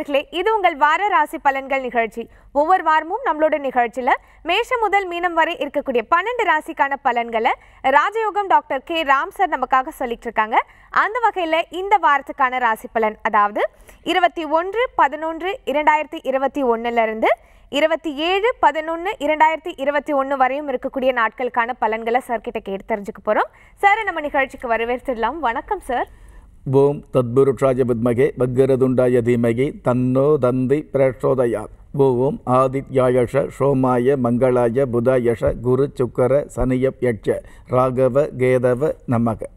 நேர்களே இது உங்கள் வார ராசி பலன்கள் நிகழ்ச்சி ஒவ்வொரு வாரமும் நம்மளோட நிகழ்ச்சியில் மேஷம் முதல் மீனம் வரை இருக்கக்கூடிய பன்னெண்டு ராசிக்கான பலன்களை ராஜயோகம் டாக்டர் கே ராம் சார் நமக்காக சொல்லிட்டு இருக்காங்க அந்த வகையில் இந்த வாரத்துக்கான ராசி பலன் அதாவது இருபத்தி ஒன்று பதினொன்று இரண்டாயிரத்தி இருபத்தி ஒன்றுலேருந்து இருபத்தி ஏழு பதினொன்று இரண்டாயிரத்தி இருபத்தி ஒன்று வரையும் இருக்கக்கூடிய நாட்களுக்கான பலன்களை சார்கிட்ட கேட்டு தெரிஞ்சுக்க போகிறோம் சார் நம்ம நிகழ்ச்சிக்கு வரவேற்றுடலாம் வணக்கம் சார் வோம் தத்புருஷாய வித்மகே பக்கரதுண்டாய தீமகி தன்னோ தந்தி பிரஷோதயா ஓம் ஆதித்யாயஷ சோமாய மங்களாய புதாயஷ குரு சுக்கர சனிய யட்ச ராகவ கேதவ நமக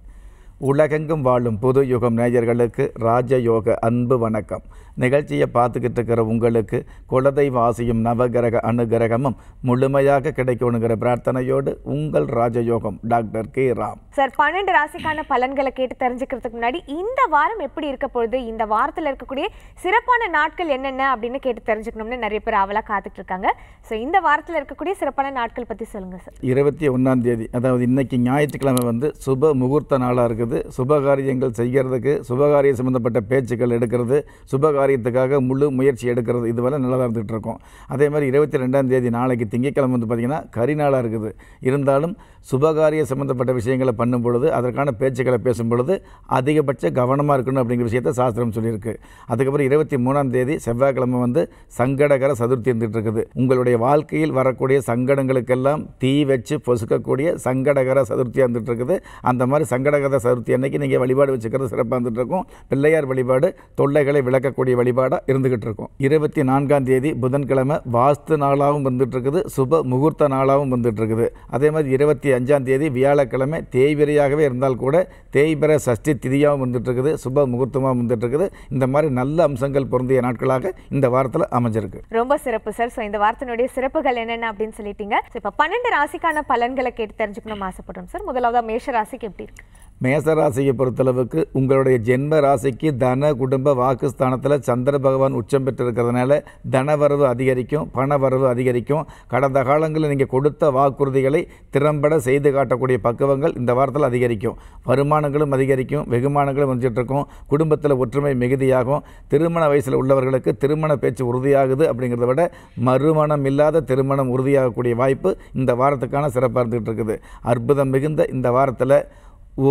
உலகெங்கும் வாழும் புது யுகம் நேயர்களுக்கு ராஜயோக அன்பு வணக்கம் நிகழ்ச்சியை பார்த்துக்கிட்டு இருக்கிற உங்களுக்கு ஆசியும் நவகிரக அனுகிரகமும் முழுமையாக கிடைக்கணுங்கிற பிரார்த்தனையோடு உங்கள் ராஜயோகம் டாக்டர் கே ராம் சார் பன்னெண்டு ராசிக்கான பலன்களை கேட்டு தெரிஞ்சுக்கிறதுக்கு முன்னாடி இந்த வாரம் எப்படி இருக்க பொழுது இந்த வாரத்தில் இருக்கக்கூடிய சிறப்பான நாட்கள் என்னென்ன அப்படின்னு கேட்டு தெரிஞ்சுக்கணும்னு நிறைய பேர் அவளாக காத்துட்டு இருக்காங்க ஸோ இந்த வாரத்தில் இருக்கக்கூடிய சிறப்பான நாட்கள் பற்றி சொல்லுங்கள் சார் இருபத்தி ஒன்றாம் தேதி அதாவது இன்னைக்கு ஞாயிற்றுக்கிழமை வந்து சுப முகூர்த்த நாளாக இருக்குது சுபகாரியங்கள் செய்கிறதுக்கு சுபகாரிய சம்மந்தப்பட்ட பேச்சுக்கள் எடுக்கிறது சுப காரியத்துக்காக முழு முயற்சி எடுக்கிறது வரை நல்லா இருந்துகிட்டு இருக்கோம் அதே மாதிரி இருபத்தி ரெண்டாம் தேதி நாளைக்கு திங்கக்கிழமை வந்து பார்த்திங்கன்னா கரிநாளாக இருக்குது இருந்தாலும் சுபகாரிய சம்மந்தப்பட்ட விஷயங்களை பண்ணும் பொழுது அதற்கான பேச்சுக்களை பேசும் பொழுது அதிகபட்ச கவனமாக இருக்கணும் அப்படிங்கிற விஷயத்த சாஸ்திரம் சொல்லியிருக்கு அதுக்கப்புறம் இருபத்தி மூணாம் தேதி செவ்வாய்க்கிழமை வந்து சங்கடகர சதுர்த்தி இருந்துகிட்டு இருக்குது உங்களுடைய வாழ்க்கையில் வரக்கூடிய சங்கடங்களுக்கெல்லாம் தீ வச்சு பொசுக்கக்கூடிய சங்கடகர சதுர்த்தியாக இருந்துகிட்டு இருக்குது அந்த மாதிரி சங்கடகர சதுர்த்தி அன்னைக்கு நீங்கள் வழிபாடு வச்சுக்கிறது சிறப்பாக இருந்துகிட்டு இருக்கும் பிள்ளையார் வழிபாடு தொல்லைகளை விளக்கக்கூடிய சனீஸ்வரி வழிபாடாக இருந்துக்கிட்டு இருக்கும் இருபத்தி நான்காம் தேதி புதன்கிழமை வாஸ்து நாளாகவும் இருக்குது சுப முகூர்த்த நாளாகவும் இருக்குது அதே மாதிரி இருபத்தி அஞ்சாம் தேதி வியாழக்கிழமை தேய்விரையாகவே இருந்தால் கூட தேய்பிர சஷ்டி திதியாகவும் இருக்குது சுப முகூர்த்தமாகவும் இருக்குது இந்த மாதிரி நல்ல அம்சங்கள் பொருந்திய நாட்களாக இந்த வாரத்தில் அமைஞ்சிருக்கு ரொம்ப சிறப்பு சார் ஸோ இந்த வாரத்தினுடைய சிறப்புகள் என்னென்ன அப்படின்னு சொல்லிட்டீங்க இப்போ பன்னெண்டு ராசிக்கான பலன்களை கேட்டு தெரிஞ்சுக்கணும் ஆசைப்படுறோம் சார் முதலாவது மேஷ ராசிக்கு எப்படி இருக்கு மேசராசியை பொறுத்தளவுக்கு உங்களுடைய ஜென்ம ராசிக்கு தன குடும்ப வாக்குஸ்தானத்தில் சந்திர பகவான் உச்சம் பெற்றிருக்கிறதுனால வரவு அதிகரிக்கும் பண வரவு அதிகரிக்கும் கடந்த காலங்களில் நீங்கள் கொடுத்த வாக்குறுதிகளை திறம்பட செய்து காட்டக்கூடிய பக்குவங்கள் இந்த வாரத்தில் அதிகரிக்கும் வருமானங்களும் அதிகரிக்கும் வெகுமானங்களும் வந்துட்டுருக்கும் குடும்பத்தில் ஒற்றுமை மிகுதியாகும் திருமண வயசில் உள்ளவர்களுக்கு திருமண பேச்சு உறுதியாகுது அப்படிங்கிறத விட மறுமணம் இல்லாத திருமணம் உறுதியாகக்கூடிய வாய்ப்பு இந்த வாரத்துக்கான சிறப்பாக இருந்துகிட்டு இருக்குது அற்புதம் மிகுந்த இந்த வாரத்தில்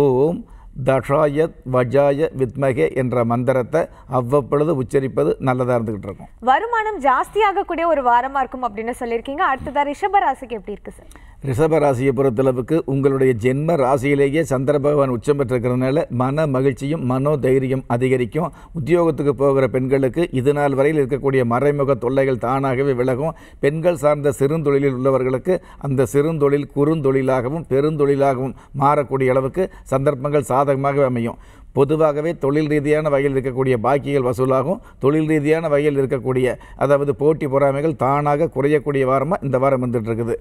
ஓம் தஷாயத் வஜாய வித்மகே என்ற மந்திரத்தை அவ்வப்பொழுது உச்சரிப்பது நல்லதாக இருந்துகிட்டு இருக்கும் வருமானம் ஜாஸ்தியாகக்கூடிய ஒரு வாரமாக இருக்கும் அப்படின்னு சொல்லியிருக்கீங்க அடுத்ததாக ரிஷபராசிக்கு எப்படி இருக்குது சார் ரிஷபராசியை பொறுத்தளவுக்கு உங்களுடைய ஜென்ம ராசியிலேயே சந்திர பகவான் உச்சம் பெற்றிருக்கிறதுனால மன மகிழ்ச்சியும் மனோதைரியம் அதிகரிக்கும் உத்தியோகத்துக்கு போகிற பெண்களுக்கு இது நாள் வரையில் இருக்கக்கூடிய மறைமுக தொல்லைகள் தானாகவே விலகும் பெண்கள் சார்ந்த சிறுந்தொழிலில் உள்ளவர்களுக்கு அந்த சிறுந்தொழில் குறுந்தொழிலாகவும் பெருந்தொழிலாகவும் மாறக்கூடிய அளவுக்கு சந்தர்ப்பங்கள் சாதகமாகவே அமையும் பொதுவாகவே தொழில் ரீதியான வகையில் இருக்கக்கூடிய பாக்கிகள் வசூலாகும் தொழில் ரீதியான வகையில் இருக்கக்கூடிய அதாவது போட்டி பொறாமைகள் தானாக குறையக்கூடிய வாரமாக இந்த வாரம் வந்துட்டுருக்குது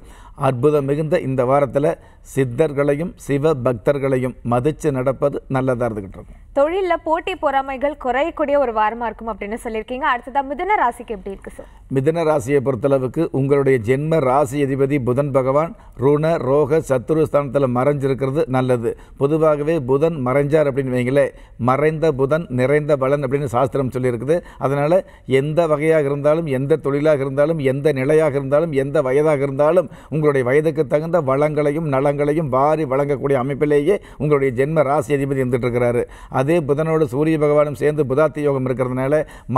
அற்புதம் மிகுந்த இந்த வாரத்தில் சித்தர்களையும் சிவ பக்தர்களையும் மதித்து நடப்பது நல்லதாக இருந்துக்கிட்டு இருக்கும் தொழிலில் போட்டி பொறாமைகள் குறையக்கூடிய ஒரு வாரமாக இருக்கும் அப்படின்னு சொல்லியிருக்கீங்க அடுத்ததாக மிதன ராசிக்கு எப்படி இருக்குது சார் மிதன ராசியை பொறுத்தளவுக்கு உங்களுடைய ஜென்ம ராசி அதிபதி புதன் பகவான் ருண ரோக சத்துரு ஸ்தானத்தில் மறைஞ்சிருக்கிறது நல்லது பொதுவாகவே புதன் மறைஞ்சார் அப்படின்னு வைங்களேன் இல்லை மறைந்த புதன் நிறைந்த பலன் அப்படின்னு சாஸ்திரம் சொல்லியிருக்குது அதனால் எந்த வகையாக இருந்தாலும் எந்த தொழிலாக இருந்தாலும் எந்த நிலையாக இருந்தாலும் எந்த வயதாக இருந்தாலும் உங்களுடைய வயதுக்கு தகுந்த வளங்களையும் நலங்களையும் வாரி வழங்கக்கூடிய அமைப்பிலேயே உங்களுடைய ஜென்ம ராசி அதிபதி இருந்துட்டுருக்கிறாரு அதே புதனோடு சூரிய பகவானும் சேர்ந்து புதாத்தி யோகம் இருக்கிறதுனால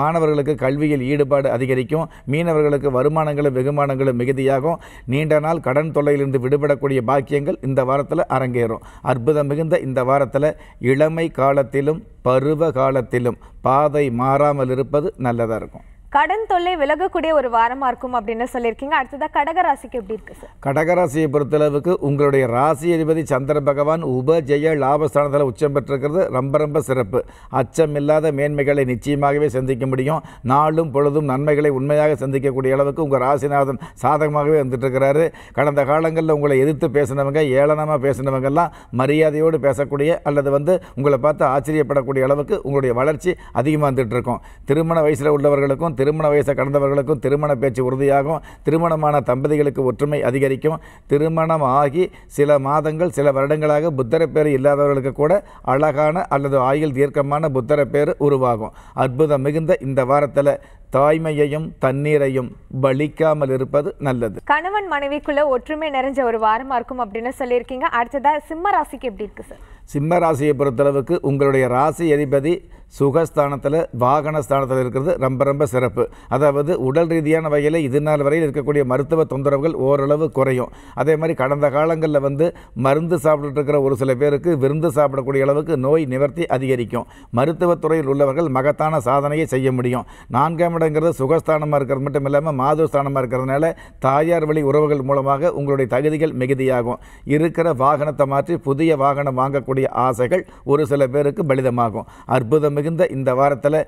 மாணவர்களுக்கு கல்வியில் ஈடுபாடு அதிகரிக்கும் மீனவர்களுக்கு வருமானங்களும் வெகுமானங்களும் மிகுதியாகும் நீண்ட நாள் கடன் தொல்லையிலிருந்து விடுபடக்கூடிய பாக்கியங்கள் இந்த வாரத்தில் அரங்கேறும் அற்புதம் மிகுந்த இந்த வாரத்தில் இளமை கால காலத்திலும் பருவ காலத்திலும் பாதை மாறாமல் இருப்பது நல்லதாக இருக்கும் கடன் தொல்லை விலகக்கூடிய ஒரு வாரமாக இருக்கும் அப்படின்னு சொல்லியிருக்கீங்க அடுத்ததாக கடகராசிக்கு எப்படி இருக்குது சார் கடகராசியை பொறுத்தளவுக்கு உங்களுடைய ராசி அதிபதி சந்திர பகவான் உபஜெய லாபஸ்தானத்தில் உச்சம் பெற்றிருக்கிறது ரொம்ப ரொம்ப சிறப்பு அச்சம் இல்லாத மேன்மைகளை நிச்சயமாகவே சந்திக்க முடியும் நாளும் பொழுதும் நன்மைகளை உண்மையாக சந்திக்கக்கூடிய அளவுக்கு உங்கள் ராசிநாதன் சாதகமாகவே வந்துட்டுருக்கிறாரு கடந்த காலங்களில் உங்களை எதிர்த்து பேசினவங்க ஏளனமாக பேசினவங்கெல்லாம் மரியாதையோடு பேசக்கூடிய அல்லது வந்து உங்களை பார்த்து ஆச்சரியப்படக்கூடிய அளவுக்கு உங்களுடைய வளர்ச்சி அதிகமாக வந்துட்டு இருக்கும் திருமண வயசில் உள்ளவர்களுக்கும் திருமண வயசை கடந்தவர்களுக்கும் திருமண பேச்சு உறுதியாகும் திருமணமான தம்பதிகளுக்கு ஒற்றுமை அதிகரிக்கும் திருமணம் ஆகி சில மாதங்கள் சில வருடங்களாக புத்தர பேர் இல்லாதவர்களுக்கு கூட அழகான அல்லது ஆயுள் தீர்க்கமான புத்தர பேர் உருவாகும் அற்புதம் மிகுந்த இந்த வாரத்தில் தாய்மையையும் தண்ணீரையும் பலிக்காமல் இருப்பது நல்லது கணவன் மனைவிக்குள்ள ஒற்றுமை நிறைஞ்ச ஒரு வாரமா இருக்கும் அப்படின்னு சொல்லியிருக்கீங்க அடுத்ததா சிம்ம ராசிக்கு எப்படி இருக்கு சார் சிம்ம ராசியை பொறுத்தளவுக்கு உங்களுடைய ராசி அதிபதி சுகஸ்தானத்தில் வாகன ஸ்தானத்தில் இருக்கிறது ரொம்ப ரொம்ப சிறப்பு அதாவது உடல் ரீதியான வகையில் இது நாள் வரையில் இருக்கக்கூடிய மருத்துவ தொந்தரவுகள் ஓரளவு குறையும் அதே மாதிரி கடந்த காலங்களில் வந்து மருந்து சாப்பிட்டுருக்கிற ஒரு சில பேருக்கு விருந்து சாப்பிடக்கூடிய அளவுக்கு நோய் நிவர்த்தி அதிகரிக்கும் மருத்துவத்துறையில் உள்ளவர்கள் மகத்தான சாதனையை செய்ய முடியும் நான்காம் இடங்கிறது சுகஸ்தானமாக இருக்கிறது மட்டும் இல்லாமல் ஸ்தானமாக இருக்கிறதுனால தாயார் வழி உறவுகள் மூலமாக உங்களுடைய தகுதிகள் மிகுதியாகும் இருக்கிற வாகனத்தை மாற்றி புதிய வாகனம் வாங்கக்கூடிய இருக்கக்கூடிய ஆசைகள் ஒரு சில பேருக்கு பலிதமாகும் அற்புதம் மிகுந்த இந்த வாரத்தில்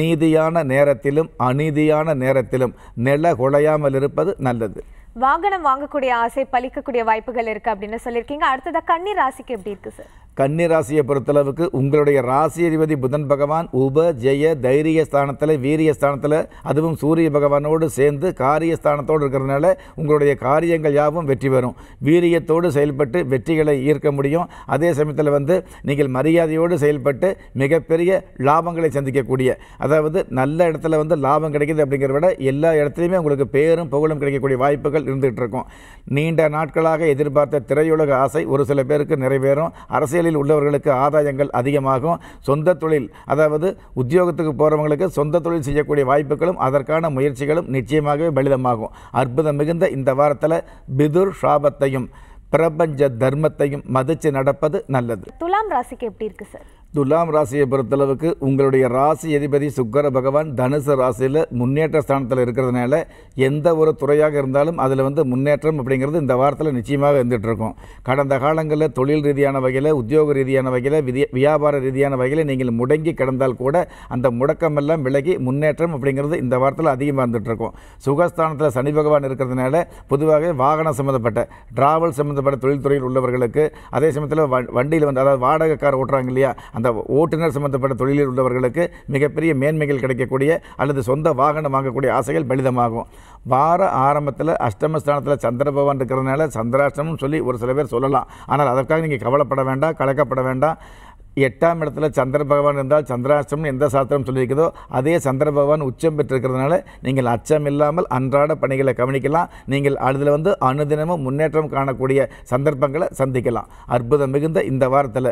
நீதியான நேரத்திலும் அநீதியான நேரத்திலும் நில குலையாமல் இருப்பது நல்லது வாகனம் வாங்கக்கூடிய ஆசை பலிக்கக்கூடிய வாய்ப்புகள் இருக்குது அப்படின்னு சொல்லியிருக்கீங்க அடுத்ததாக கன்னி ராசிக்கு எப்படி இருக்குது சார் கன்னி ராசியை பொறுத்தளவுக்கு உங்களுடைய ராசி அதிபதி புதன் பகவான் உப ஜெய தைரிய ஸ்தானத்தில் வீரிய ஸ்தானத்தில் அதுவும் சூரிய பகவானோடு சேர்ந்து காரிய ஸ்தானத்தோடு இருக்கிறதுனால உங்களுடைய காரியங்கள் யாவும் வெற்றி பெறும் வீரியத்தோடு செயல்பட்டு வெற்றிகளை ஈர்க்க முடியும் அதே சமயத்தில் வந்து நீங்கள் மரியாதையோடு செயல்பட்டு மிகப்பெரிய லாபங்களை சந்திக்கக்கூடிய அதாவது நல்ல இடத்துல வந்து லாபம் கிடைக்கிது அப்படிங்கிறத விட எல்லா இடத்துலையுமே உங்களுக்கு பேரும் புகழும் கிடைக்கக்கூடிய வாய்ப்புகள் எண்ணங்கள் இருந்துகிட்டு இருக்கும் நீண்ட நாட்களாக எதிர்பார்த்த திரையுலக ஆசை ஒரு சில பேருக்கு நிறைவேறும் அரசியலில் உள்ளவர்களுக்கு ஆதாயங்கள் அதிகமாகும் சொந்த தொழில் அதாவது உத்தியோகத்துக்கு போகிறவங்களுக்கு சொந்த தொழில் செய்யக்கூடிய வாய்ப்புகளும் அதற்கான முயற்சிகளும் நிச்சயமாகவே பலிதமாகும் அற்புதம் மிகுந்த இந்த வாரத்தில் பிதுர் ஷாபத்தையும் பிரபஞ்ச தர்மத்தையும் மதித்து நடப்பது நல்லது துலாம் ராசிக்கு எப்படி இருக்கு சார் துலாம் ராசியை பொறுத்தளவுக்கு உங்களுடைய ராசி அதிபதி சுக்கர பகவான் தனுசு ராசியில் முன்னேற்ற ஸ்தானத்தில் இருக்கிறதுனால எந்த ஒரு துறையாக இருந்தாலும் அதில் வந்து முன்னேற்றம் அப்படிங்கிறது இந்த வாரத்தில் நிச்சயமாக இருந்துகிட்ருக்கும் கடந்த காலங்களில் தொழில் ரீதியான வகையில் உத்தியோக ரீதியான வகையில் வியாபார ரீதியான வகையில் நீங்கள் முடங்கி கிடந்தால் கூட அந்த முடக்கமெல்லாம் விலகி முன்னேற்றம் அப்படிங்கிறது இந்த வாரத்தில் அதிகமாக இருந்துகிட்ருக்கும் சுகஸ்தானத்தில் சனி பகவான் இருக்கிறதுனால பொதுவாகவே வாகனம் சம்மந்தப்பட்ட டிராவல் சம்மந்தப்பட்ட தொழில்துறையில் உள்ளவர்களுக்கு அதே சமயத்தில் வண்டியில் வந்து அதாவது வாடகை கார் ஓட்டுறாங்க இல்லையா அந்த ஓட்டுநர் சம்பந்தப்பட்ட தொழிலில் உள்ளவர்களுக்கு மிகப்பெரிய மேன்மைகள் கிடைக்கக்கூடிய அல்லது சொந்த வாகனம் வாங்கக்கூடிய ஆசைகள் பலிதமாகும் வார ஆரம்பத்தில் அஷ்டமஸ்தானத்தில் சந்திர பகவான் இருக்கிறதுனால சந்திராஷ்டமம் சொல்லி ஒரு சில பேர் சொல்லலாம் ஆனால் அதற்காக நீங்கள் கவலைப்பட வேண்டாம் கலக்கப்பட வேண்டாம் எட்டாம் இடத்துல சந்திர பகவான் இருந்தால் சந்திராஷ்டிரம் எந்த சாஸ்திரம் சொல்லியிருக்கிறதோ அதே சந்திர பகவான் உச்சம் பெற்றிருக்கிறதுனால நீங்கள் அச்சம் இல்லாமல் அன்றாட பணிகளை கவனிக்கலாம் நீங்கள் அதில் வந்து அனுதினமும் முன்னேற்றம் காணக்கூடிய சந்தர்ப்பங்களை சந்திக்கலாம் அற்புதம் மிகுந்த இந்த வாரத்தில்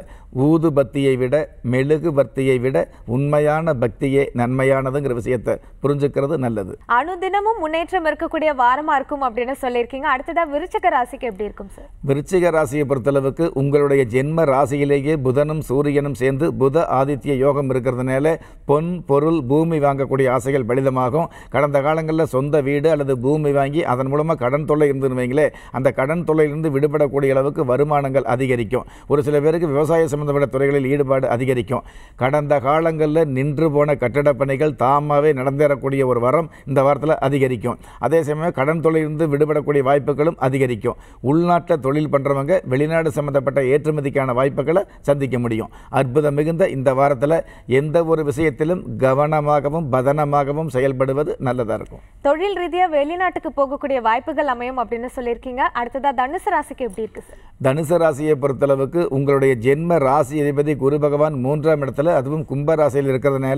ஊது பக்தியை விட மெழுகு பக்தியை விட உண்மையான பக்தியே நன்மையானதுங்கிற விஷயத்தை புரிஞ்சுக்கிறது நல்லது அனுதினமும் முன்னேற்றம் இருக்கக்கூடிய வாரமாக இருக்கும் அப்படின்னு சொல்லியிருக்கீங்க அடுத்ததாக விருச்சிக ராசிக்கு எப்படி இருக்கும் சார் விருச்சிக ராசியை பொறுத்தளவுக்கு உங்களுடைய ஜென்ம ராசியிலேயே புதனும் சூரிய சூரியனும் சேர்ந்து புத ஆதித்ய யோகம் இருக்கிறதுனால பொன் பொருள் பூமி வாங்கக்கூடிய ஆசைகள் பலிதமாகும் கடந்த காலங்களில் சொந்த வீடு அல்லது பூமி வாங்கி அதன் மூலமாக கடன் தொல்லை இருந்துன்னு அந்த கடன் தொல்லையிலிருந்து விடுபடக்கூடிய அளவுக்கு வருமானங்கள் அதிகரிக்கும் ஒரு சில பேருக்கு விவசாய சம்பந்தப்பட்ட துறைகளில் ஈடுபாடு அதிகரிக்கும் கடந்த காலங்களில் நின்று போன கட்டடப் பணிகள் தாமாகவே நடந்தேறக்கூடிய ஒரு வரம் இந்த வாரத்தில் அதிகரிக்கும் அதே சமயம் கடன் தொழிலிருந்து விடுபடக்கூடிய வாய்ப்புகளும் அதிகரிக்கும் உள்நாட்டில் தொழில் பண்ணுறவங்க வெளிநாடு சம்மந்தப்பட்ட ஏற்றுமதிக்கான வாய்ப்புகளை சந்திக்க முடியும் அற்புதம் மிகுந்த இந்த வாரத்தில் எந்த ஒரு விஷயத்திலும் கவனமாகவும் பதனமாகவும் செயல்படுவது நல்லதாக இருக்கும் தொழில் ரீதியாக வெளிநாட்டுக்கு போகக்கூடிய வாய்ப்புகள் அமையும் அப்படின்னு சொல்லியிருக்கீங்க அடுத்ததாக தனுசு ராசிக்கு எப்படி இருக்கு தனுசு ராசியை பொறுத்தளவுக்கு உங்களுடைய ஜென்ம ராசி அதிபதி குரு பகவான் மூன்றாம் இடத்துல அதுவும் கும்ப ராசியில் இருக்கிறதுனால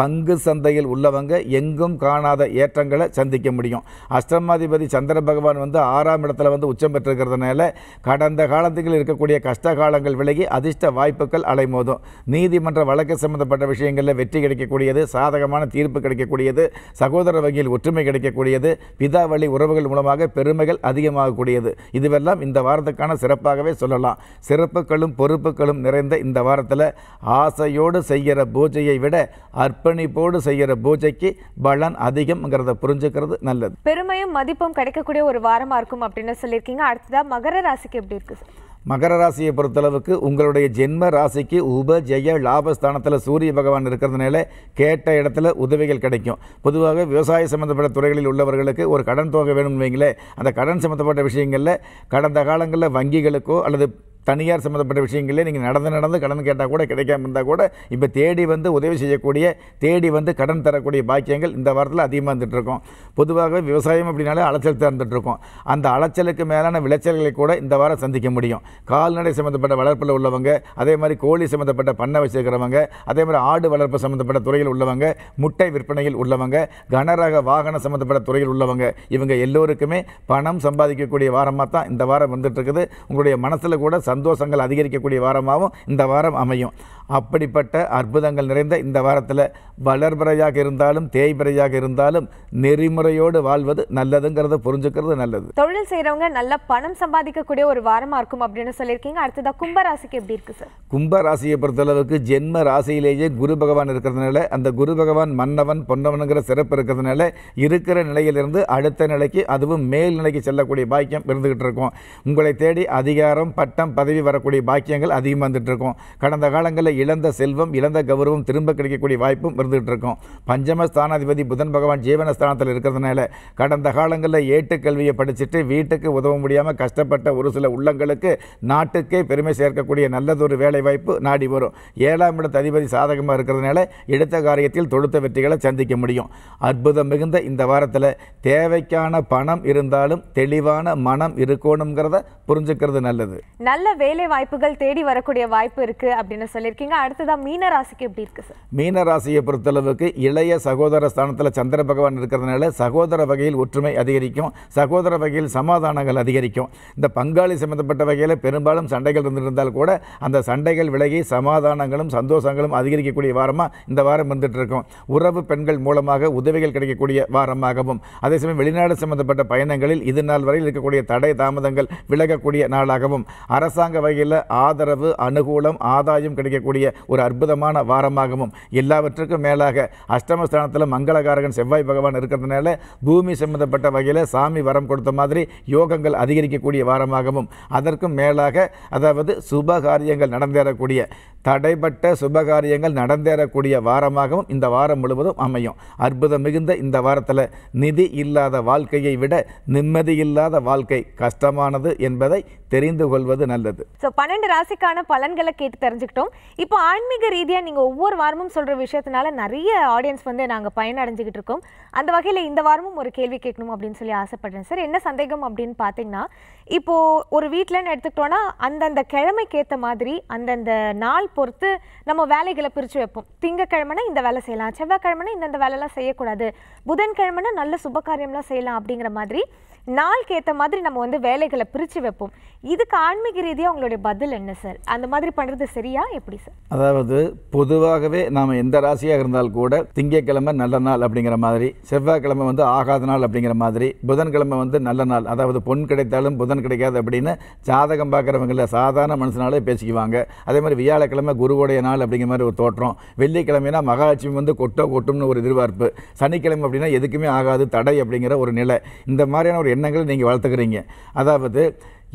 பங்கு சந்தையில் உள்ளவங்க எங்கும் காணாத ஏற்றங்களை சந்திக்க முடியும் அஷ்டமாதிபதி சந்திர பகவான் வந்து ஆறாம் இடத்துல வந்து உச்சம் பெற்றிருக்கிறதுனால கடந்த காலத்தில் இருக்கக்கூடிய கஷ்ட காலங்கள் விலகி அதிர்ஷ்ட வாய்ப்புகள் அலை ரூபாய் மோதும் நீதிமன்ற வழக்கு சம்பந்தப்பட்ட விஷயங்களில் வெற்றி கிடைக்கக்கூடியது சாதகமான தீர்ப்பு கிடைக்கக்கூடியது சகோதர வகையில் ஒற்றுமை கிடைக்கக்கூடியது பிதா வழி உறவுகள் மூலமாக பெருமைகள் அதிகமாகக்கூடியது இதுவெல்லாம் இந்த வாரத்துக்கான சிறப்பாகவே சொல்லலாம் சிறப்புகளும் பொறுப்புகளும் நிறைந்த இந்த வாரத்தில் ஆசையோடு செய்கிற பூஜையை விட அர்ப்பணிப்போடு செய்கிற பூஜைக்கு பலன் அதிகம்ங்கிறத புரிஞ்சுக்கிறது நல்லது பெருமையும் மதிப்பும் கிடைக்கக்கூடிய ஒரு வாரமாக இருக்கும் அப்படின்னு சொல்லியிருக்கீங்க அடுத்ததாக மகர ராசிக்கு எப்படி இருக்குது மகர ராசியை பொறுத்தளவுக்கு உங்களுடைய ஜென்ம ராசிக்கு உப ஜெய லாபஸ்தானத்தில் சூரிய பகவான் இருக்கிறதுனால கேட்ட இடத்துல உதவிகள் கிடைக்கும் பொதுவாக விவசாய சம்மந்தப்பட்ட துறைகளில் உள்ளவர்களுக்கு ஒரு கடன் தொகை வேணும்னு வைங்களேன் அந்த கடன் சம்மந்தப்பட்ட விஷயங்களில் கடந்த காலங்களில் வங்கிகளுக்கோ அல்லது தனியார் சம்மந்தப்பட்ட விஷயங்களே நீங்கள் நடந்து நடந்து கடன் கேட்டால் கூட கிடைக்காம இருந்தால் கூட இப்போ தேடி வந்து உதவி செய்யக்கூடிய தேடி வந்து கடன் தரக்கூடிய பாக்கியங்கள் இந்த வாரத்தில் அதிகமாக இருந்துகிட்ருக்கோம் பொதுவாகவே விவசாயம் அப்படின்னாலே அலைச்சல் தந்துட்டுருக்கோம் அந்த அலைச்சலுக்கு மேலான விளைச்சல்களை கூட இந்த வாரம் சந்திக்க முடியும் கால்நடை சம்மந்தப்பட்ட வளர்ப்பில் உள்ளவங்க அதே மாதிரி கோழி சம்மந்தப்பட்ட பண்ணை வச்சுருக்கிறவங்க அதே மாதிரி ஆடு வளர்ப்பு சம்மந்தப்பட்ட துறையில் உள்ளவங்க முட்டை விற்பனையில் உள்ளவங்க கனரக வாகன சம்மந்தப்பட்ட துறையில் உள்ளவங்க இவங்க எல்லோருக்குமே பணம் சம்பாதிக்கக்கூடிய வாரமாக தான் இந்த வாரம் வந்துட்டுருக்குது உங்களுடைய மனசில் கூட சந்தோஷங்கள் அதிகரிக்கக்கூடிய வாரமாகவும் இந்த வாரம் அமையும் அப்படிப்பட்ட அற்புதங்கள் நிறைந்த இந்த வாரத்தில் வளர்பிறையாக இருந்தாலும் தேய்பிறையாக இருந்தாலும் நெறிமுறையோடு வாழ்வது நல்லதுங்கிறத புரிஞ்சுக்கிறது நல்லது தொழில் செய்கிறவங்க நல்லா பணம் சம்பாதிக்கக்கூடிய ஒரு வாரமாக இருக்கும் அப்படின்னு சொல்லியிருக்கீங்க அடுத்ததாக கும்பராசிக்கு எப்படி இருக்குது சார் கும்பராசியை பொறுத்தளவுக்கு ஜென்ம ராசியிலேயே குரு பகவான் இருக்கிறதுனால அந்த குரு பகவான் மன்னவன் பொன்னவனுங்கிற சிறப்பு இருக்கிறதுனால இருக்கிற நிலையிலிருந்து அடுத்த நிலைக்கு அதுவும் மேல் நிலைக்கு செல்லக்கூடிய பாக்கியம் இருந்துகிட்டு இருக்கும் உங்களை தேடி அதிகாரம் பட்டம் பதவி பதவி வரக்கூடிய பாக்கியங்கள் அதிகமாக இருக்கும் கடந்த காலங்களில் இழந்த செல்வம் இழந்த கௌரவம் திரும்ப கிடைக்கக்கூடிய வாய்ப்பும் இருந்துகிட்ருக்கும் பஞ்சம ஸ்தானாதிபதி புதன் பகவான் ஜீவனஸ்தானத்தில் இருக்கிறதுனால கடந்த காலங்களில் ஏட்டு கல்வியை படிச்சுட்டு வீட்டுக்கு உதவ முடியாமல் கஷ்டப்பட்ட ஒரு சில உள்ளங்களுக்கு நாட்டுக்கே பெருமை சேர்க்கக்கூடிய நல்லதொரு வேலை வாய்ப்பு நாடி வரும் ஏழாம் இடத்து அதிபதி சாதகமாக இருக்கிறதுனால எடுத்த காரியத்தில் தொடுத்த வெற்றிகளை சந்திக்க முடியும் அற்புதம் மிகுந்த இந்த வாரத்தில் தேவைக்கான பணம் இருந்தாலும் தெளிவான மனம் இருக்கணுங்கிறத புரிஞ்சுக்கிறது நல்லது நல்ல வேலை வாய்ப்புகள் தேடி வரக்கூடிய வாய்ப்பு இருக்கு அப்படின்னு சொல்லியிருக்கீங்க அடுத்ததான் மீன ராசிக்கு எப்படி இருக்கு சார் மீன ராசியை பொறுத்தளவுக்கு இளைய சகோதர ஸ்தானத்தில் சந்திர பகவான் இருக்கிறதுனால சகோதர வகையில் ஒற்றுமை அதிகரிக்கும் சகோதர வகையில் சமாதானங்கள் அதிகரிக்கும் இந்த பங்காளி சம்பந்தப்பட்ட வகையில் பெரும்பாலும் சண்டைகள் இருந்திருந்தால் கூட அந்த சண்டைகள் விலகி சமாதானங்களும் சந்தோஷங்களும் அதிகரிக்கக்கூடிய வாரமாக இந்த வாரம் வந்துட்டு இருக்கும் உறவு பெண்கள் மூலமாக உதவிகள் கிடைக்கக்கூடிய வாரமாகவும் அதே சமயம் வெளிநாடு சம்பந்தப்பட்ட பயணங்களில் இது நாள் வரையில் இருக்கக்கூடிய தடை தாமதங்கள் விலகக்கூடிய நாளாகவும் அரசாங்க அரசாங்க வகையில் ஆதரவு அனுகூலம் ஆதாயம் கிடைக்கக்கூடிய ஒரு அற்புதமான வாரமாகவும் எல்லாவற்றுக்கும் மேலாக அஷ்டமஸ்தானத்தில் மங்களகாரகன் செவ்வாய் பகவான் இருக்கிறதுனால பூமி சம்பந்தப்பட்ட வகையில் சாமி வரம் கொடுத்த மாதிரி யோகங்கள் அதிகரிக்கக்கூடிய வாரமாகவும் அதற்கும் மேலாக அதாவது சுப காரியங்கள் நடந்தேறக்கூடிய தடைப்பட்ட சுபகாரியங்கள் நடந்தேறக்கூடிய வாரமாகவும் இந்த வாரம் முழுவதும் அமையும் அற்புதம் மிகுந்த இந்த வாரத்தில் நிதி இல்லாத வாழ்க்கையை விட நிம்மதி இல்லாத வாழ்க்கை கஷ்டமானது என்பதை தெரிந்து கொள்வது நல்லது ஸோ பன்னெண்டு ராசிக்கான பலன்களை கேட்டு தெரிஞ்சுக்கிட்டோம் இப்போ ஆன்மீக ரீதியாக நீங்கள் ஒவ்வொரு வாரமும் சொல்கிற விஷயத்தினால நிறைய ஆடியன்ஸ் வந்து நாங்கள் பயனடைஞ்சிக்கிட்டு இருக்கோம் அந்த வகையில் இந்த வாரமும் ஒரு கேள்வி கேட்கணும் அப்படின்னு சொல்லி ஆசைப்படுறேன் சார் என்ன சந்தேகம் அப்படின்னு பார்த்தீங்கன்னா இப்போது ஒரு வீட்டில்னு எடுத்துக்கிட்டோன்னா அந்தந்த கிழமைக்கு ஏற்ற மாதிரி அந்தந்த நாள் பொறுத்து நம்ம வேலைகளை பிரித்து வைப்போம் திங்கக்கிழமைனா இந்த வேலை செய்யலாம் செவ்வாய்க்கிழமைனா இந்தந்த வேலைலாம் செய்யக்கூடாது புதன்கிழமைனா நல்ல சுபகாரியம்லாம் செய்யலாம் அப்படிங்கிற மாதிரி நாளுக்கு ஏற்ற மாதிரி நம்ம வந்து வேலைகளை பிரித்து வைப்போம் இதுக்கு ஆன்மீக ரீதியாக உங்களுடைய பதில் என்ன சார் அந்த மாதிரி பண்ணுறது சரியா எப்படி சார் அதாவது பொதுவாகவே நாம் எந்த ராசியாக இருந்தால் கூட திங்கக்கிழமை நல்ல நாள் அப்படிங்கிற மாதிரி செவ்வாய்க்கிழமை வந்து ஆகாத நாள் அப்படிங்கிற மாதிரி புதன்கிழமை வந்து நல்ல நாள் அதாவது பொன் கிடைத்தாலும் புதன் கிடைக்காது அப்படின்னு ஜாதகம் பார்க்குறவங்கள சாதாரண மனுஷனாலே பேசிக்குவாங்க அதே மாதிரி வியாழக்கிழமை வியாழக்கிழமை குருவுடைய நாள் அப்படிங்கிற மாதிரி ஒரு தோற்றம் வெள்ளிக்கிழமைனா மகாலட்சுமி வந்து கொட்டோ கொட்டும்னு ஒரு எதிர்பார்ப்பு சனிக்கிழமை அப்படின்னா எதுக்குமே ஆகாது தடை அப்படிங்கிற ஒரு நிலை இந்த மாதிரியான ஒரு எண்ணங்களை நீங்கள் வளர்த்துக்கிறீங்க அதாவது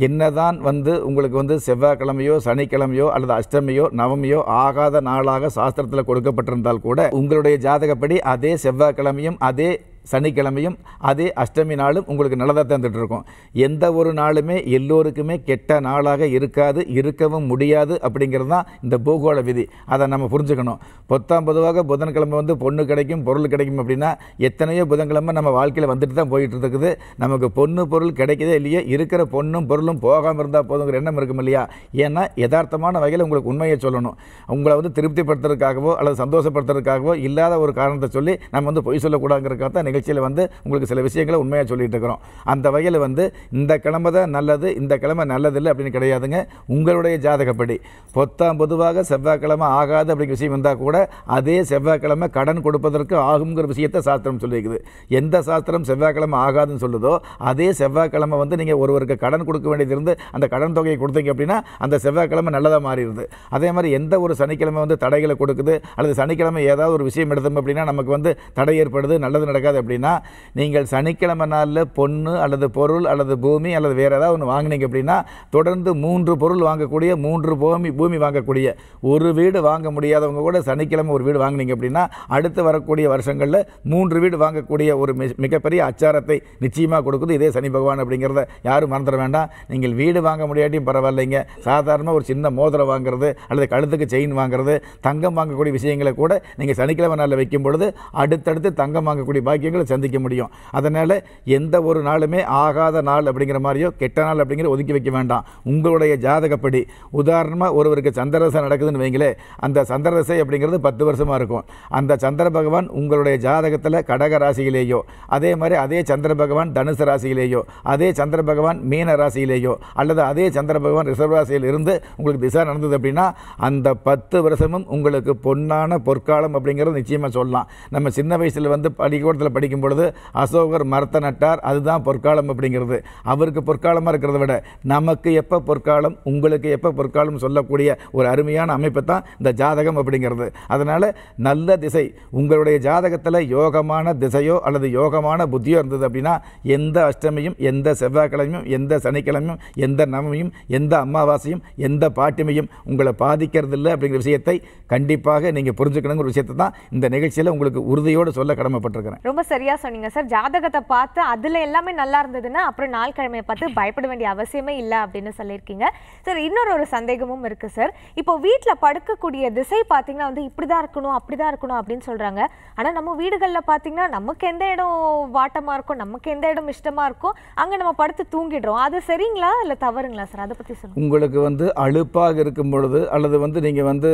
என்னதான் வந்து உங்களுக்கு வந்து செவ்வாய்க்கிழமையோ சனிக்கிழமையோ அல்லது அஷ்டமியோ நவமியோ ஆகாத நாளாக சாஸ்திரத்தில் கொடுக்கப்பட்டிருந்தால் கூட உங்களுடைய ஜாதகப்படி அதே செவ்வாய்க்கிழமையும் அதே சனிக்கிழமையும் அதே அஷ்டமி நாளும் உங்களுக்கு நல்லதாக தந்துட்டு இருக்கும் எந்த ஒரு நாளுமே எல்லோருக்குமே கெட்ட நாளாக இருக்காது இருக்கவும் முடியாது அப்படிங்கிறது தான் இந்த பூகோள விதி அதை நம்ம புரிஞ்சுக்கணும் பொத்தாம் பொதுவாக புதன்கிழமை வந்து பொண்ணு கிடைக்கும் பொருள் கிடைக்கும் அப்படின்னா எத்தனையோ புதன்கிழமை நம்ம வாழ்க்கையில் வந்துட்டு தான் போயிட்டு இருக்குது நமக்கு பொண்ணு பொருள் கிடைக்கதே இல்லையே இருக்கிற பொண்ணும் பொருளும் போகாமல் இருந்தால் போதுங்கிற எண்ணம் இருக்கும் இல்லையா ஏன்னா யதார்த்தமான வகையில் உங்களுக்கு உண்மையை சொல்லணும் உங்களை வந்து திருப்திப்படுத்துறதுக்காகவோ அல்லது சந்தோஷப்படுத்துறதுக்காகவோ இல்லாத ஒரு காரணத்தை சொல்லி நம்ம வந்து பொய் சொல்லக்கூடாதுங்கிறக்காக தான் நிகழ்ச்சியில் வந்து உங்களுக்கு சில விஷயங்களை உண்மையாக சொல்லிகிட்டு இருக்கிறோம் அந்த வகையில் வந்து இந்த கிழமை தான் நல்லது இந்த கிழமை நல்லதில்லை அப்படின்னு கிடையாதுங்க உங்களுடைய ஜாதகப்படி பொத்தாம் பொதுவாக செவ்வாய்க்கிழமை ஆகாது அப்படிங்கிற விஷயம் இருந்தால் கூட அதே செவ்வாய்க்கிழமை கடன் கொடுப்பதற்கு ஆகுங்கிற விஷயத்தை சாஸ்திரம் சொல்லியிருக்குது எந்த சாஸ்திரம் செவ்வாய்க்கிழமை ஆகாதுன்னு சொல்லுதோ அதே செவ்வாய்க்கிழமை வந்து நீங்கள் ஒருவருக்கு கடன் கொடுக்க வேண்டியது இருந்து அந்த கடன் தொகையை கொடுத்தீங்க அப்படின்னா அந்த செவ்வாய்க்கிழமை நல்லதாக மாறிடுது அதே மாதிரி எந்த ஒரு சனிக்கிழமை வந்து தடைகளை கொடுக்குது அல்லது சனிக்கிழமை ஏதாவது ஒரு விஷயம் எடுத்தோம் அப்படின்னா நமக்கு வந்து தடை ஏற்படுது நல்லது நடக்காது அப்படின்னா நீங்கள் சனிக்கிழமை நாளில் பொண்ணு அல்லது பொருள் அல்லது பூமி அல்லது வேறு ஏதாவது ஒன்று வாங்கினீங்க அப்படின்னா தொடர்ந்து மூன்று பொருள் வாங்கக்கூடிய மூன்று பூமி பூமி வாங்கக்கூடிய ஒரு வீடு வாங்க முடியாதவங்க கூட சனிக்கிழமை ஒரு வீடு வாங்கினீங்க அப்படின்னா அடுத்து வரக்கூடிய வருஷங்களில் மூன்று வீடு வாங்கக்கூடிய ஒரு மிகப்பெரிய அச்சாரத்தை நிச்சயமாக கொடுக்குது இதே சனி பகவான் அப்படிங்கிறத யாரும் மறந்துட வேண்டாம் நீங்கள் வீடு வாங்க முடியாட்டியும் பரவாயில்லைங்க சாதாரணமாக ஒரு சின்ன மோதிரம் வாங்குறது அல்லது கழுத்துக்கு செயின் வாங்குறது தங்கம் வாங்கக்கூடிய விஷயங்களை கூட நீங்கள் சனிக்கிழமை நாளில் வைக்கும் பொழுது அடுத்தடுத்து தங்கம் வாங்கக்கூடிய பாக்கியம் விஷயங்களை சந்திக்க முடியும் அதனால் எந்த ஒரு நாளுமே ஆகாத நாள் அப்படிங்கிற மாதிரியோ கெட்ட நாள் அப்படிங்கிற ஒதுக்கி வைக்க வேண்டாம் உங்களுடைய ஜாதகப்படி உதாரணமாக ஒருவருக்கு சந்திரதசை நடக்குதுன்னு வைங்களே அந்த சந்திரதசை அப்படிங்கிறது பத்து வருஷமாக இருக்கும் அந்த சந்திர பகவான் உங்களுடைய ஜாதகத்தில் கடக ராசியிலேயோ அதே மாதிரி அதே சந்திர பகவான் தனுசு ராசியிலேயோ அதே சந்திர பகவான் மீன ராசியிலேயோ அல்லது அதே சந்திர பகவான் ரிசர்வ் ராசியில் இருந்து உங்களுக்கு திசை நடந்தது அப்படின்னா அந்த பத்து வருஷமும் உங்களுக்கு பொன்னான பொற்காலம் அப்படிங்கிறது நிச்சயமாக சொல்லலாம் நம்ம சின்ன வயசில் வந்து பள்ளிக்கூடத்தில் படிக்கும் பொழுது அசோகர் மரத்த நட்டார் அதுதான் பொற்காலம் அப்படிங்கிறது அவருக்கு பொற்காலமாக இருக்கிறத விட நமக்கு எப்போ பொற்காலம் உங்களுக்கு எப்போ பொற்காலம் சொல்லக்கூடிய ஒரு அருமையான அமைப்பு தான் இந்த ஜாதகம் அப்படிங்கிறது அதனால் நல்ல திசை உங்களுடைய ஜாதகத்தில் யோகமான திசையோ அல்லது யோகமான புத்தியோ இருந்தது அப்படின்னா எந்த அஷ்டமியும் எந்த செவ்வாய்க்கிழமையும் எந்த சனிக்கிழமையும் எந்த நவமையும் எந்த அமாவாசையும் எந்த பாட்டிமையும் உங்களை பாதிக்கிறது இல்லை அப்படிங்கிற விஷயத்தை கண்டிப்பாக நீங்கள் புரிஞ்சுக்கணுங்கிற விஷயத்தை தான் இந்த நிகழ்ச்சியில் உங்களுக்கு உறுதியோடு சொல்ல கடமைப்பட்டிருக்கிறேன் ரொம்ப சரியாக சொன்னீங்க சார் ஜாதகத்தை பார்த்து அதில் எல்லாமே நல்லா இருந்ததுன்னா அப்புறம் நாள் கிழமையை பார்த்து பயப்பட வேண்டிய அவசியமே இல்லை அப்படின்னு சொல்லியிருக்கீங்க சார் இன்னொரு ஒரு சந்தேகமும் இருக்குது சார் இப்போ வீட்டில் படுக்கக்கூடிய திசை பார்த்தீங்கன்னா வந்து இப்படி தான் இருக்கணும் அப்படி தான் இருக்கணும் அப்படின்னு சொல்கிறாங்க ஆனால் நம்ம வீடுகளில் பார்த்தீங்கன்னா நமக்கு எந்த இடம் வாட்டமாக இருக்கும் நமக்கு எந்த இடம் இஷ்டமாக இருக்கும் அங்கே நம்ம படுத்து தூங்கிடுறோம் அது சரிங்களா இல்லை தவறுங்களா சார் அதை பற்றி சொல்லுங்கள் உங்களுக்கு வந்து அழுப்பாக இருக்கும் பொழுது அல்லது வந்து நீங்கள் வந்து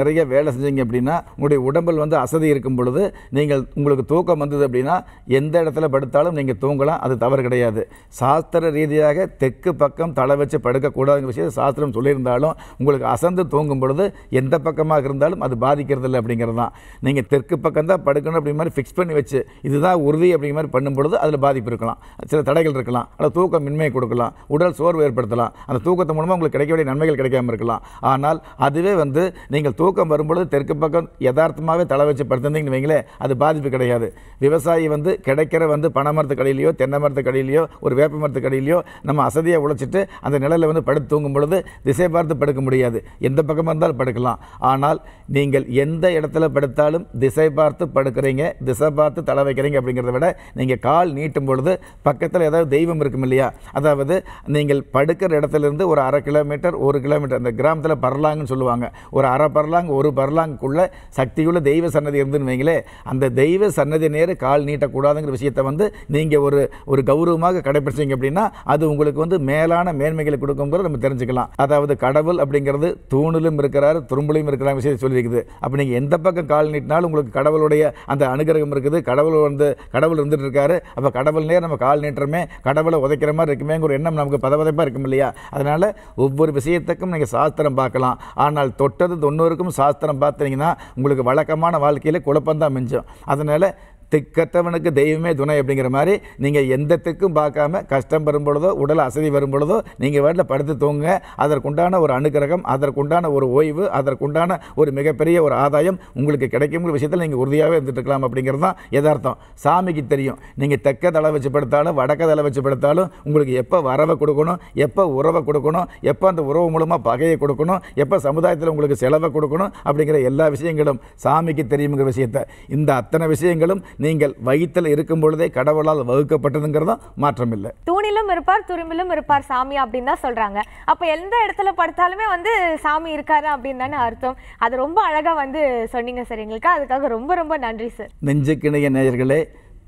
நிறைய வேலை செஞ்சீங்க அப்படின்னா உங்களுடைய உடம்பில் வந்து அசதி இருக்கும் பொழுது நீங்கள் உங்களுக்கு தூக்கம் வந்தது அப்படின்னா எந்த இடத்துல படுத்தாலும் நீங்கள் தூங்கலாம் அது தவறு கிடையாது சாஸ்திர ரீதியாக தெற்கு பக்கம் தலை வச்சு படுக்கக்கூடாதுங்கிற விஷயத்தை சாஸ்திரம் சொல்லியிருந்தாலும் உங்களுக்கு அசந்து தூங்கும் பொழுது எந்த பக்கமாக இருந்தாலும் அது பாதிக்கிறது இல்லை அப்படிங்கிறது தான் நீங்கள் தெற்கு பக்கம் தான் படுக்கணும் அப்படி மாதிரி ஃபிக்ஸ் பண்ணி வச்சு இதுதான் உறுதி அப்படிங்கிற மாதிரி பண்ணும் பொழுது அதில் பாதிப்பு இருக்கலாம் சில தடைகள் இருக்கலாம் அல்லது தூக்கம் மின்மையை கொடுக்கலாம் உடல் சோர்வு ஏற்படுத்தலாம் அந்த தூக்கத்தை மூலமாக உங்களுக்கு கிடைக்க வேண்டிய நன்மைகள் கிடைக்காம இருக்கலாம் ஆனால் அதுவே வந்து நீங்கள் தூக்கம் வரும்பொழுது தெற்கு பக்கம் யதார்த்தமாகவே தலை வச்சு படுத்திருந்தீங்கன்னு வைங்களேன் அது பாதிப்பு கிடையாது விவசாயி வந்து கிடைக்கிற வந்து பனை கடையிலையோ தென்னை கடையிலையோ ஒரு வேப்ப கடையிலையோ நம்ம அசதியாக உழைச்சிட்டு அந்த நிலையில் வந்து படுத்து தூங்கும் பொழுது திசை பார்த்து படுக்க முடியாது எந்த பக்கமாக இருந்தாலும் படுக்கலாம் ஆனால் நீங்கள் எந்த இடத்துல படுத்தாலும் திசை பார்த்து படுக்கிறீங்க திசை பார்த்து தலை வைக்கிறீங்க அப்படிங்கிறத விட நீங்கள் கால் நீட்டும் பொழுது பக்கத்தில் ஏதாவது தெய்வம் இருக்கும் இல்லையா அதாவது நீங்கள் படுக்கிற இடத்துலேருந்து ஒரு அரை கிலோமீட்டர் ஒரு கிலோமீட்டர் அந்த கிராமத்தில் பரலாங்கன்னு சொல்லுவாங்க ஒரு அரை பரலாங் ஒரு பரலாங்குக்குள்ளே சக்தியுள்ள தெய்வ சன்னதி இருந்துன்னு வைங்களே அந்த தெய்வ சன்னதி நேரம் கால் நீட்டக்கூடாதுங்கிற விஷயத்தை வந்து நீங்கள் ஒரு ஒரு கௌரவமாக கடைபிடிச்சிங்க அப்படின்னா அது உங்களுக்கு வந்து மேலான மேன்மைகளை கொடுக்குங்கிறத நம்ம தெரிஞ்சுக்கலாம் அதாவது கடவுள் அப்படிங்கிறது தூணிலும் இருக்கிறார் துரும்புலையும் இருக்கிற விஷயத்தை சொல்லியிருக்குது அப்போ நீங்கள் எந்த பக்கம் கால் நீட்டினாலும் உங்களுக்கு கடவுளுடைய அந்த அனுகிரகம் இருக்குது கடவுள் வந்து கடவுள் இருந்துட்டு இருக்காரு அப்போ கடவுள்னே நம்ம கால் நீட்டுறமே கடவுளை உதைக்கிற மாதிரி இருக்குமேங்கிற எண்ணம் நமக்கு பதவதைப்பாக இருக்கும் இல்லையா அதனால் ஒவ்வொரு விஷயத்துக்கும் நீங்கள் சாஸ்திரம் பார்க்கலாம் ஆனால் தொட்டது தொண்ணூறுக்கும் சாஸ்திரம் பார்த்தீங்கன்னா உங்களுக்கு வழக்கமான வாழ்க்கையில் குழப்பந்தான் மிஞ்சும் அதனால் திக்கத்தவனுக்கு தெய்வமே துணை அப்படிங்கிற மாதிரி நீங்கள் எந்த திக்கும் பார்க்காம கஷ்டம் வரும் பொழுதோ உடல் அசதி வரும் பொழுதோ நீங்கள் வீட்டில் படுத்து தூங்குங்க அதற்குண்டான ஒரு அனுக்கிரகம் அதற்குண்டான ஒரு ஓய்வு அதற்குண்டான ஒரு மிகப்பெரிய ஒரு ஆதாயம் உங்களுக்கு கிடைக்கும் விஷயத்தில் நீங்கள் உறுதியாகவே இருந்துட்டுருக்கலாம் அப்படிங்கிறது தான் எதார்த்தம் சாமிக்கு தெரியும் நீங்கள் தெக்க தலை வச்சு படுத்தாலும் வடக்க தலை வச்சு படுத்தாலும் உங்களுக்கு எப்போ வரவை கொடுக்கணும் எப்போ உறவை கொடுக்கணும் எப்போ அந்த உறவு மூலமாக பகையை கொடுக்கணும் எப்போ சமுதாயத்தில் உங்களுக்கு செலவை கொடுக்கணும் அப்படிங்கிற எல்லா விஷயங்களும் சாமிக்கு தெரியுங்கிற விஷயத்தை இந்த அத்தனை விஷயங்களும் நீங்கள் வயிற்றில் இருக்கும் பொழுதே கடவுளால் வகுக்கப்பட்டதுங்கிறதும் மாற்றமில்லை தூணிலும் இருப்பார் துரும்பிலும் இருப்பார் சாமி அப்படின்னு தான் சொல்கிறாங்க அப்போ எந்த இடத்துல படுத்தாலுமே வந்து சாமி இருக்காரு அப்படின்னு அர்த்தம் அது ரொம்ப அழகாக வந்து சொன்னீங்க சார் எங்களுக்கு அதுக்காக ரொம்ப ரொம்ப நன்றி சார் நெஞ்சுக்கிணைய நேயர்களே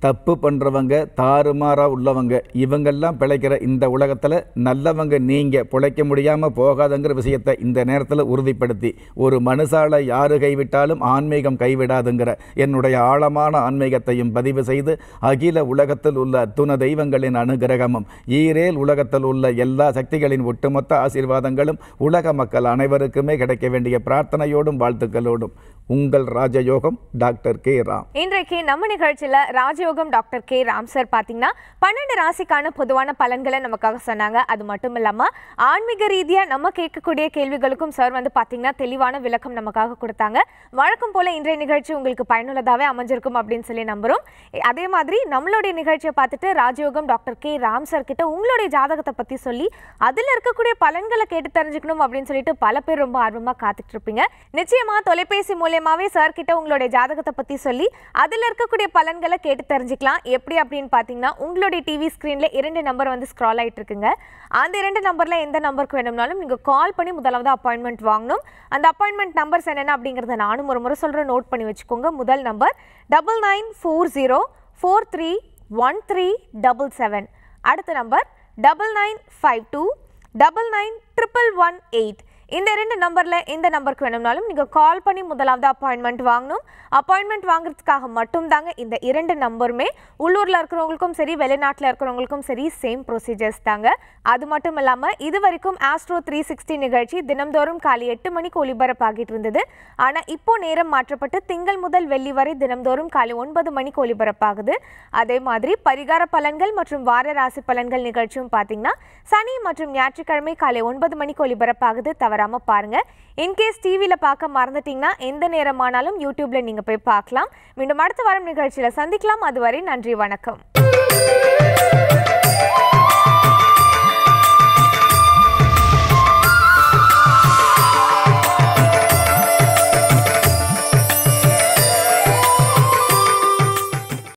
தப்பு பண்ணுறவங்க தாறுமாறாக உள்ளவங்க இவங்கெல்லாம் பிழைக்கிற இந்த உலகத்தில் நல்லவங்க நீங்கள் பிழைக்க முடியாமல் போகாதங்கிற விஷயத்தை இந்த நேரத்தில் உறுதிப்படுத்தி ஒரு மனுஷாலை யார் கைவிட்டாலும் ஆன்மீகம் கைவிடாதுங்கிற என்னுடைய ஆழமான ஆன்மீகத்தையும் பதிவு செய்து அகில உலகத்தில் உள்ள அத்துண தெய்வங்களின் அனுகிரகமும் ஈரேல் உலகத்தில் உள்ள எல்லா சக்திகளின் ஒட்டுமொத்த ஆசீர்வாதங்களும் உலக மக்கள் அனைவருக்குமே கிடைக்க வேண்டிய பிரார்த்தனையோடும் வாழ்த்துக்களோடும் உங்கள் ராஜயோகம் டாக்டர் கே ராம் இன்றைக்கு நம்ம நிகழ்ச்சியில் ராஜ ராஜயோகம் டாக்டர் கே ராம் சார் பார்த்தீங்கன்னா பன்னெண்டு ராசிக்கான பொதுவான பலன்களை நமக்காக சொன்னாங்க அது மட்டும் இல்லாமல் ஆன்மீக ரீதியாக நம்ம கேட்கக்கூடிய கேள்விகளுக்கும் சார் வந்து பார்த்தீங்கன்னா தெளிவான விளக்கம் நமக்காக கொடுத்தாங்க வழக்கம் போல இன்றைய நிகழ்ச்சி உங்களுக்கு பயனுள்ளதாகவே அமைஞ்சிருக்கும் அப்படின்னு சொல்லி நம்புகிறோம் அதே மாதிரி நம்மளுடைய நிகழ்ச்சியை பார்த்துட்டு ராஜயோகம் டாக்டர் கே ராம் சார் கிட்ட உங்களுடைய ஜாதகத்தை பற்றி சொல்லி அதில் இருக்கக்கூடிய பலன்களை கேட்டு தெரிஞ்சுக்கணும் அப்படின்னு சொல்லிட்டு பல பேர் ரொம்ப ஆர்வமாக காத்துட்டு இருப்பீங்க நிச்சயமாக தொலைபேசி மூலயமாவே சார் கிட்ட உங்களுடைய ஜாதகத்தை பற்றி சொல்லி அதில் இருக்கக்கூடிய பலன்களை கேட்டு தெரிஞ்சுக்கலாம் எப்படி அப்படின்னு பார்த்தீங்கன்னா உங்களுடைய டிவி ஸ்க்ரீனில் இரண்டு நம்பர் வந்து ஸ்க்ரால் ஆகிட்டு இருக்குங்க அந்த இரண்டு நம்பரில் எந்த நம்பருக்கு வேணும்னாலும் நீங்கள் கால் பண்ணி முதலாவது அப்பாயின்மெண்ட் வாங்கணும் அந்த அப்பாயின்மெண்ட் நம்பர்ஸ் என்னென்ன அப்படிங்கிறத நானும் ஒரு முறை சொல்கிறேன் நோட் பண்ணி வச்சுக்கோங்க முதல் number double nine four zero four three one three double seven அடுத்த number double nine five two double nine triple one eight இந்த ரெண்டு நம்பரில் இந்த நம்பருக்கு வேணும்னாலும் நீங்கள் கால் பண்ணி முதலாவது அப்பாயின்மெண்ட் வாங்கணும் அப்பாயின்மெண்ட் வாங்குறதுக்காக மட்டும் தாங்க இந்த இரண்டு நம்பருமே உள்ளூரில் இருக்கிறவங்களுக்கும் சரி வெளிநாட்டில் இருக்கிறவங்களுக்கும் சரி சேம் ப்ரொசீஜர்ஸ் தாங்க அது மட்டும் இல்லாமல் இது வரைக்கும் ஆஸ்ட்ரோ த்ரீ சிக்ஸ்டி நிகழ்ச்சி தினம்தோறும் காலை எட்டு மணிக்கு ஒலிபரப்பாகிட்டு இருந்தது ஆனால் இப்போ நேரம் மாற்றப்பட்டு திங்கள் முதல் வெள்ளி வரை தினம்தோறும் காலை ஒன்பது மணிக்கு ஒலிபரப்பாகுது அதே மாதிரி பரிகார பலன்கள் மற்றும் வார ராசி பலன்கள் நிகழ்ச்சியும் பார்த்தீங்கன்னா சனி மற்றும் ஞாயிற்றுக்கிழமை காலை ஒன்பது மணிக்கு ஒலிபரப்பாகுது தவிர தவறாமல் பாருங்கள் இன்கேஸ் டிவியில் பார்க்க மறந்துட்டீங்கன்னா எந்த நேரமானாலும் யூடியூப்பில் நீங்கள் போய் பார்க்கலாம் மீண்டும் அடுத்த வாரம் நிகழ்ச்சியில் சந்திக்கலாம் அதுவரை நன்றி வணக்கம்